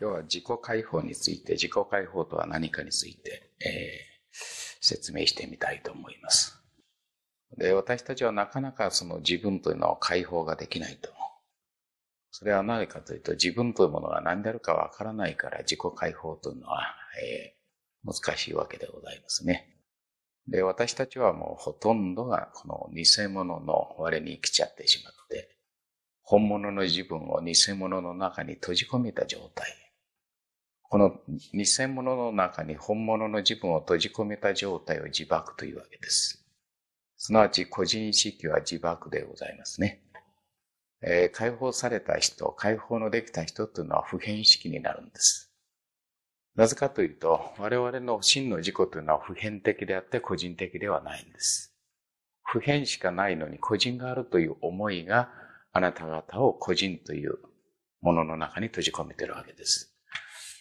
今日は自己解放について、自己解放とは何かについて、えー、説明してみたいと思います。で、私たちはなかなかその自分というのを解放ができないと。それは何かというと、自分というものが何であるかわからないから自己解放というのは、えー、難しいわけでございますね。で、私たちはもうほとんどがこの偽物の我に来ちゃってしまって、本物の自分を偽物の中に閉じ込めた状態。この偽物の中に本物の自分を閉じ込めた状態を自爆というわけです。すなわち個人意識は自爆でございますね。えー、解放された人、解放のできた人というのは普遍意識になるんです。なぜかというと、我々の真の自己というのは普遍的であって個人的ではないんです。普遍しかないのに個人があるという思いがあなた方を個人というものの中に閉じ込めているわけです。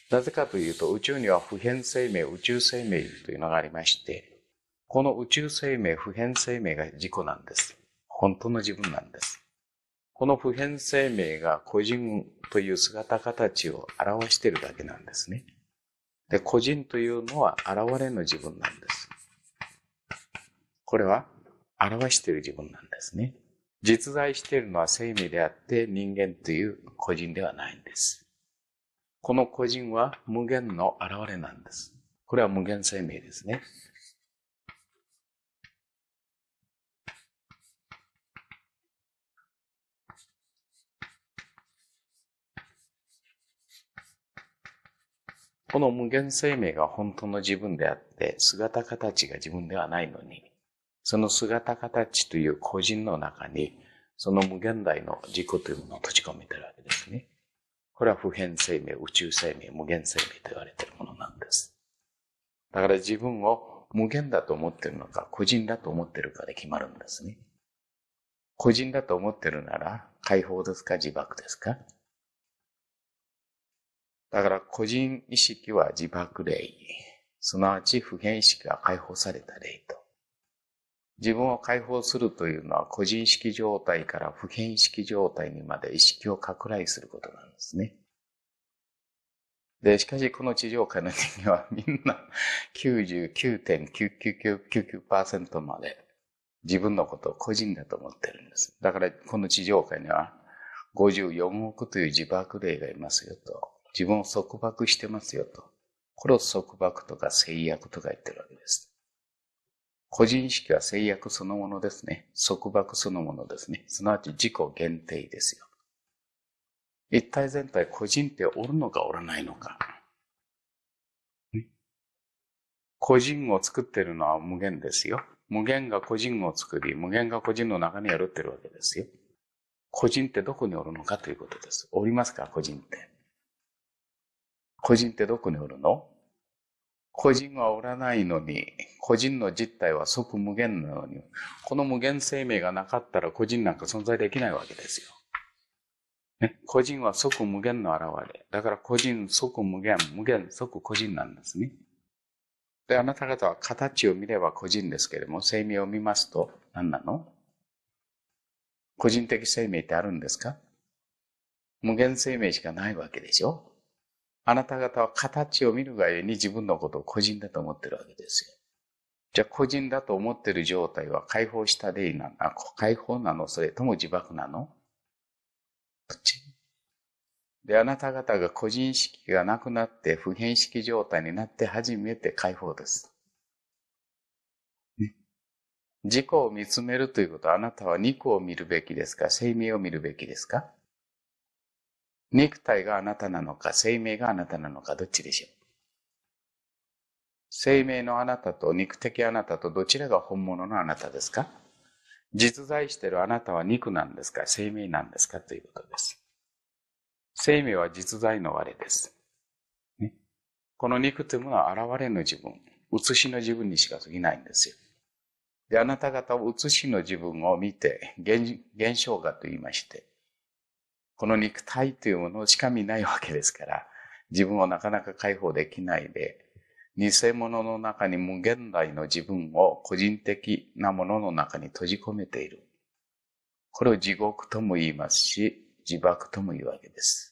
なぜかというと宇宙には普遍生命、宇宙生命というのがありまして、この宇宙生命、普遍生命が自己なんです。本当の自分なんです。この普遍生命が個人という姿形を表しているだけなんですね。で、個人というのは現れの自分なんです。これは表している自分なんですね。実在しているのは生命であって人間という個人ではないんです。この個人は無限の現れなんです。これは無限生命ですね。この無限生命が本当の自分であって、姿形が自分ではないのに、その姿形という個人の中に、その無限大の自己というものを閉じ込めてるわけですね。これは普遍生命、宇宙生命、無限生命と言われているものなんです。だから自分を無限だと思っているのか、個人だと思っているかで決まるんですね。個人だと思っているなら、解放ですか自爆ですかだから個人意識は自爆霊。すなわち普遍意識が解放された霊。自分を解放するというのは、個人意識状態から普遍意識状態にまで意識を拡大することなんですね。で、しかしこの地上界の人間はみんな99.99999%まで自分のことを個人だと思ってるんです。だからこの地上界には54億という自爆霊がいますよと。自分を束縛してますよと。これを束縛とか制約とか言ってるわけです。個人意識は制約そのものですね。束縛そのものですね。すなわち自己限定ですよ。一体全体個人っておるのかおらないのか。個人を作ってるのは無限ですよ。無限が個人を作り、無限が個人の中にるってるわけですよ。個人ってどこにおるのかということです。おりますか個人って。個人ってどこにおるの個人はおらないのに、個人の実体は即無限なのに、この無限生命がなかったら個人なんか存在できないわけですよ。ね、個人は即無限の現れ。だから個人即無限、無限即個人なんですね。で、あなた方は形を見れば個人ですけれども、生命を見ますと何なの個人的生命ってあるんですか無限生命しかないわけでしょあなた方は形を見るがゆえに自分のことを個人だと思ってるわけですよ。じゃあ個人だと思ってる状態は解放した例なの解放なのそれとも自爆なのどっちで、あなた方が個人意識がなくなって普遍意識状態になって初めて解放です。ね、自己を見つめるということはあなたは肉を見るべきですか生命を見るべきですか肉体があなたなのか、生命があなたなのか、どっちでしょう生命のあなたと肉的あなたとどちらが本物のあなたですか実在しているあなたは肉なんですか生命なんですかということです。生命は実在の我です。ね、この肉というものは現れの自分、写しの自分にしか過ぎないんですよ。で、あなた方を写しの自分を見て現、現象画と言いまして、この肉体というものしか見ないわけですから、自分をなかなか解放できないで、偽物の中に無限大の自分を個人的なものの中に閉じ込めている。これを地獄とも言いますし、自爆とも言うわけです。